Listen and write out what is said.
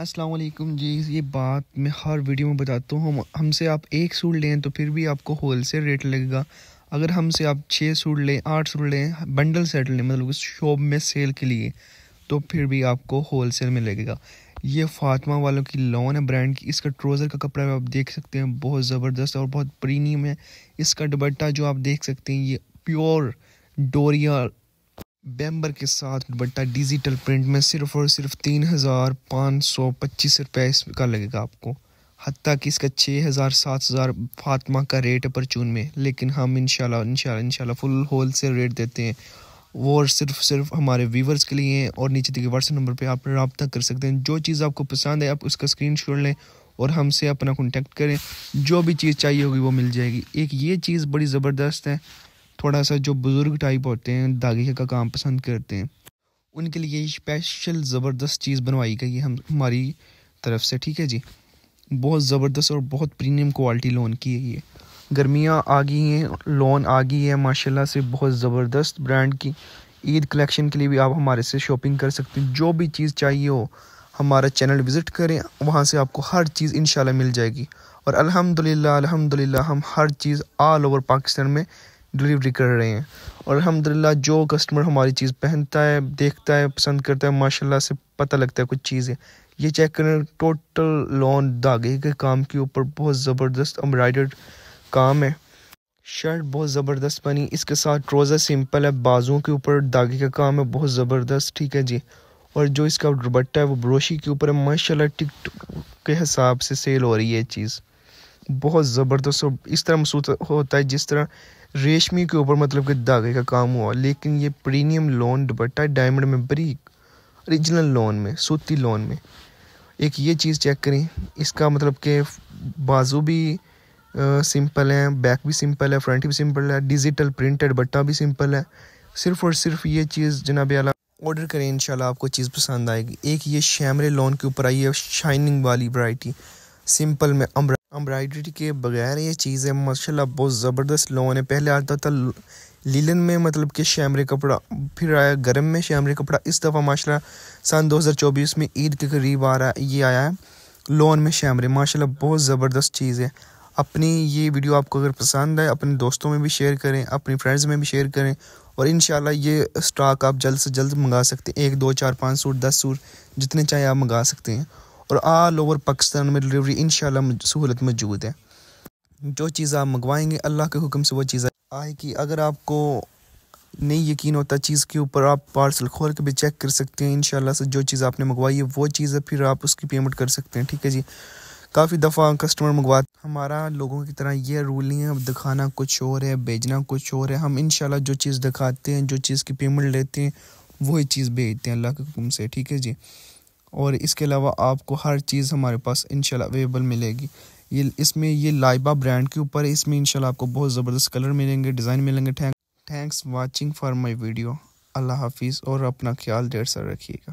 असलकुम जी ये बात मैं हर वीडियो में बताता हूँ हम हमसे आप एक सूट लें तो फिर भी आपको होल सेल रेट लगेगा अगर हमसे आप छः सूट लें आठ सूट लें बंडल सेट लें मतलब उस शॉप में सेल के लिए तो फिर भी आपको होल सेल में लगेगा ये फातमा वालों की लॉन है ब्रांड की इसका ट्रोज़र का कपड़ा भी आप देख सकते हैं बहुत ज़बरदस्त और बहुत प्रीमियम है इसका दुबट्टा जो आप देख सकते हैं ये प्योर डोरिया बैम्बर के साथ बट्टा डिजिटल प्रिंट में सिर्फ और सिर्फ तीन हज़ार पाँच सौ पच्चीस रुपये इसका लगेगा आपको हती कि इसका छः हज़ार सात हज़ार फातमा का रेट है परचून में लेकिन हम इनशाला इनशाला इनशाला फुल होल सेल रेट देते हैं वो सिर्फ सिर्फ हमारे व्यूवर्स के लिए हैं और नीचे दिखे व्हाट्सएप नंबर पर आप रबता कर सकते हैं जो चीज़ आपको पसंद है आप उसका स्क्रीन शॉट लें और हमसे अपना कॉन्टेक्ट करें जो भी चीज़ चाहिए होगी वो मिल जाएगी एक ये चीज़ बड़ी ज़बरदस्त है थोड़ा सा जो बुज़ुर्ग टाइप होते हैं दागे का काम पसंद करते हैं उनके लिए स्पेशल ज़बरदस्त चीज़ बनवाई गई है हम हमारी तरफ से ठीक है जी बहुत ज़बरदस्त और बहुत प्रीमियम क्वालिटी लोन की है ये गर्मियाँ आ गई हैं लोन आ गई है माशाल्लाह से बहुत ज़बरदस्त ब्रांड की ईद कलेक्शन के लिए भी आप हमारे से शॉपिंग कर सकते हैं जो भी चीज़ चाहिए हो हमारा चैनल विज़िट करें वहाँ से आपको हर चीज़ इन मिल जाएगी और अल्हम्दुलिल्लाह अल्हम्दुलिल्लाह हम हर चीज़ ऑल ओवर पाकिस्तान में डिलीवरी कर रहे हैं और अलहमदिल्ला जो कस्टमर हमारी चीज़ पहनता है देखता है पसंद करता है माशाल्लाह से पता लगता है कुछ चीज़ें ये चेक करें टोटल लॉन धागे के काम के ऊपर बहुत ज़बरदस्त एम्ब्रॉयडर्ड काम है शर्ट बहुत ज़बरदस्त बनी इसके साथ ट्रोज़र सिंपल है बाजुओं के ऊपर धागे का काम है बहुत ज़बरदस्त ठीक है जी और जो इसका दुबट्टा है वो ब्रोशी के ऊपर है माशा टिक के हिसाब से सेल हो रही है ये चीज़ बहुत ज़बरदस्त और इस तरह महसूस होता है जिस तरह रेशमी के ऊपर मतलब कि धागे का काम हुआ लेकिन ये प्रीमियम लोन दुपट्टा डायमंड में बरीक ओरिजिनल लोन में सूती लोन में एक ये चीज़ चेक करें इसका मतलब के बाजू भी सिंपल है बैक भी सिंपल है फ्रंट भी सिंपल है डिजिटल प्रिंटेड बट्टा भी सिंपल है सिर्फ और सिर्फ ये चीज़ जनाब आला ऑर्डर करें इंशाल्लाह आपको चीज़ पसंद आएगी एक ये शैमरे लोन के ऊपर आई है शाइनिंग वाली वैरायटी सिंपल में अम्ब्रा एम्ब्रॉयडरी के बगैर ये चीज़ है बहुत ज़बरदस्त लोन है पहले आता था लीलन में मतलब कि शैमरे कपड़ा फिर आया गर्म में शैमरे कपड़ा इस दफ़ा माशा सन 2024 में ईद के करीब आ रहा है ये आया है लोन में शैमरे माशा बहुत ज़बरदस्त चीज़ है अपनी ये वीडियो आपको अगर पसंद आए अपने दोस्तों में भी शेयर करें अपने फ्रेंड्स में भी शेयर करें और इन ये स्टॉक आप जल्द से जल्द मंगा सकते हैं एक दो चार पाँच सूट दस सूट जितने चाहे आप मंगा सकते हैं और आल ओवर पाकिस्तान में डिलीवरी इन सहूलत मौजूद है जो चीज़ आप मंगवाएंगे अल्लाह के हुक्म से वो चीज़ आएगी अगर आपको नहीं यकीन होता चीज़ के ऊपर आप पार्सल खोल के भी चेक कर सकते हैं इन से जो चीज़ आपने मंगवाई है वो चीज़ है फिर आप उसकी पेमेंट कर सकते हैं ठीक है जी काफ़ी दफ़ा कस्टमर मंगवा हमारा लोगों की तरह ये रूल नहीं है अब दिखाना कुछ और है भेजना कुछ और है हम इन जो चीज़ दिखाते हैं जो चीज़ की पेमेंट लेते हैं वही चीज़ भेजते हैं अल्लाह के हुक्म से ठीक है जी और इसके अलावा आपको हर चीज़ हमारे पास इनशाला अवेलेबल मिलेगी ये इसमें ये लाइबा ब्रांड के ऊपर है इसमें इनशाला आपको बहुत ज़बरदस्त कलर मिलेंगे डिज़ाइन मिलेंगे thank thanks watching for my video अल्लाह हाफिज़ और अपना ख्याल ढेर सर रखिएगा